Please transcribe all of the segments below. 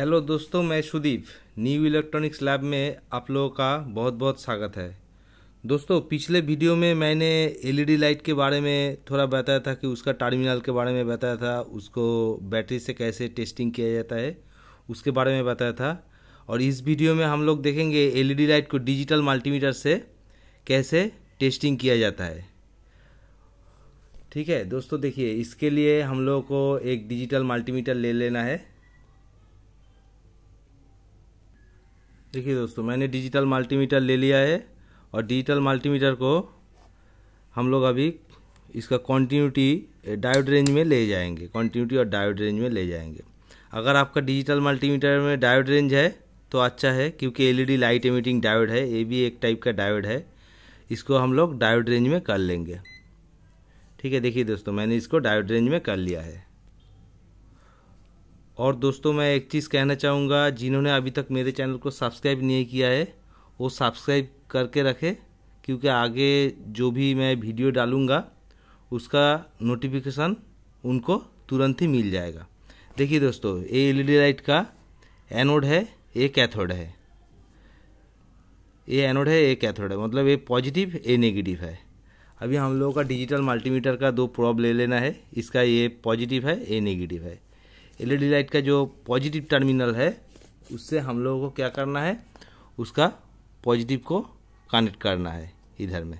hello दोस्तों मैं Sudeep new electronics lab में आप लोगों का बहुत बहुत स्वागत है दोस्तों पिछले वीडियो में मैंने एलईडी लाइट के बारे में थोड़ा बताया था कि उसका टर्मिनल के बारे में बताया था उसको बैटरी से कैसे टेस्टिंग किया जाता है उसके बारे में बताया था और इस वीडियो में हम लोग देखेंगे एल लाइट को डिजिटल मल्टीमीटर से कैसे टेस्टिंग किया जाता है ठीक है दोस्तों देखिए इसके लिए हम लोगों को एक डिजिटल मल्टीमीटर ले लेना है देखिए दोस्तों मैंने डिजिटल मल्टीमीटर ले लिया है और डिजिटल मल्टीमीटर को हम लोग अभी इसका कॉन्टीन्यूटी डायोड रेंज में ले जाएंगे कॉन्टीन्यूटी और डायोड रेंज में ले जाएंगे अगर आपका डिजिटल मल्टीमीटर में डायोड रेंज है तो अच्छा है क्योंकि एलईडी लाइट एमिटिंग डायोड है ये भी एक टाइप का डायोड है इसको हम लोग डायोड रेंज में कर लेंगे ठीक है देखिए दोस्तों मैंने इसको डायोड रेंज में कर लिया है और दोस्तों मैं एक चीज़ कहना चाहूँगा जिन्होंने अभी तक मेरे चैनल को सब्सक्राइब नहीं किया है वो सब्सक्राइब करके रखे क्योंकि आगे जो भी मैं वीडियो डालूँगा उसका नोटिफिकेशन उनको तुरंत ही मिल जाएगा देखिए दोस्तों ये एल लाइट e का एनोड है ये कैथोड है ये एनोड है ये कैथोड है मतलब ये पॉजिटिव ये नेगेटिव है अभी हम लोगों का डिजिटल मल्टीमीटर का दो प्रॉब ले लेना है इसका ये पॉजिटिव है ये नेगेटिव है एलईडी लाइट का जो पॉजिटिव टर्मिनल है उससे हम लोगों को क्या करना है उसका पॉजिटिव को कनेक्ट करना है इधर में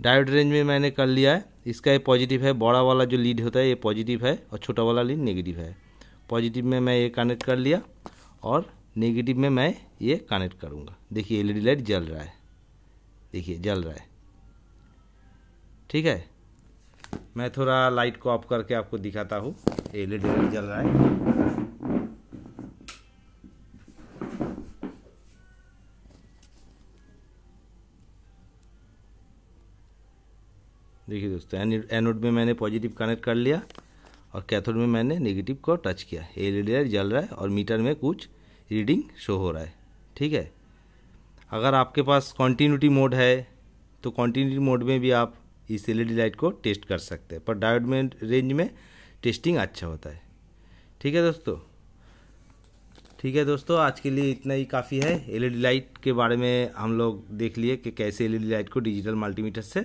डायोड रेंज में मैंने कर लिया है इसका ये पॉजिटिव है बड़ा वाला जो लीड होता है ये पॉजिटिव है और छोटा वाला लीड नेगेटिव है पॉजिटिव में मैं ये कनेक्ट कर लिया और नेगेटिव में मैं ये कनेक्ट करूँगा देखिए एलईडी लाइट जल रहा है देखिए जल रहा है ठीक है मैं थोड़ा लाइट को ऑफ करके आपको दिखाता हूँ एल ई जल रहा है देखिए दोस्तों एनोड में मैंने पॉजिटिव कनेक्ट कर लिया और कैथोड में मैंने नेगेटिव को टच किया एलईडी लाइट जल रहा है और मीटर में कुछ रीडिंग शो हो रहा है ठीक है अगर आपके पास कॉन्टीन्यूटी मोड है तो कॉन्टीन्यूटी मोड में भी आप इस एल लाइट को टेस्ट कर सकते हैं पर डायोड में रेंज में टेस्टिंग अच्छा होता है ठीक है दोस्तों ठीक है दोस्तों आज के लिए इतना ही काफ़ी है एल लाइट के बारे में हम लोग देख लिए कि कैसे एल लाइट को डिजिटल मल्टीमीटर से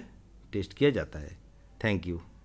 टेस्ट किया जाता है थैंक यू